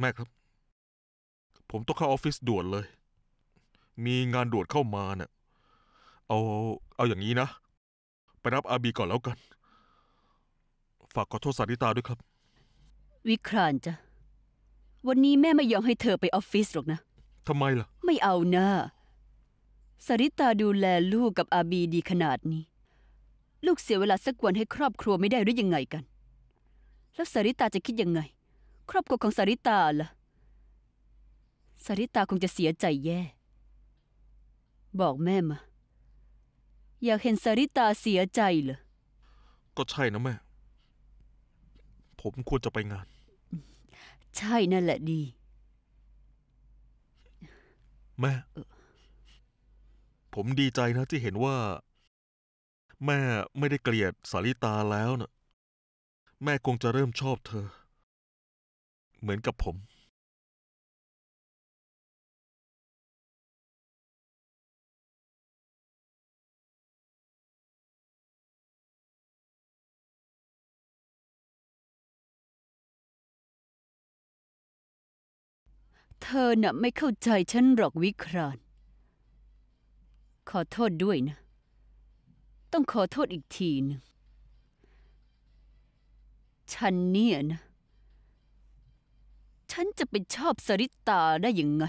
แม่ครับ ผมต้องเข้าออฟฟิศด่วนเลย มีงานด่วนเข้ามาเนะ่ยเอาเอาอย่างนี้นะ ไปรับอาบีก่อนแล้วกัน ฝากขอโทษสาริตาด้วยครับ วิครานจ้ะวันนี้แม่ไม่ยอมให้เธอไปออฟฟิศหรอกนะทำไมล่ะ ไม่เอานะสาริตาดูแลลูกกับอาบีดีขนาดนี้ ลูกเสียเวลาสักวันให้ครอบครัวไม่ได้หรือ ยังไงกัน แล้วสาริตาจะคิดยังไงครอบครัวของสาริตาล่ะสาริตาคงจะเสียใจแย่ บอกแม่มา อยากเห็นสาริตาเสียใจเหรอก็ใช่นะแม่ ผมควรจะไปงาน ใช่นั่นแหละดี แม่ ผมดีใจนะที่เห็นว่า แม่ไม่ได้เกลียดสาริตาแล้วนะแม่คงจะเริ่มชอบเธอเหมือนกับผม เธอน่ะไม่เข้าใจฉันหรอกวิครานขอโทษด้วยนะ ต้องขอโทษอีกทีนึง ฉันเนี่ยนะฉันจะไปชอบสริตาได้ยังไง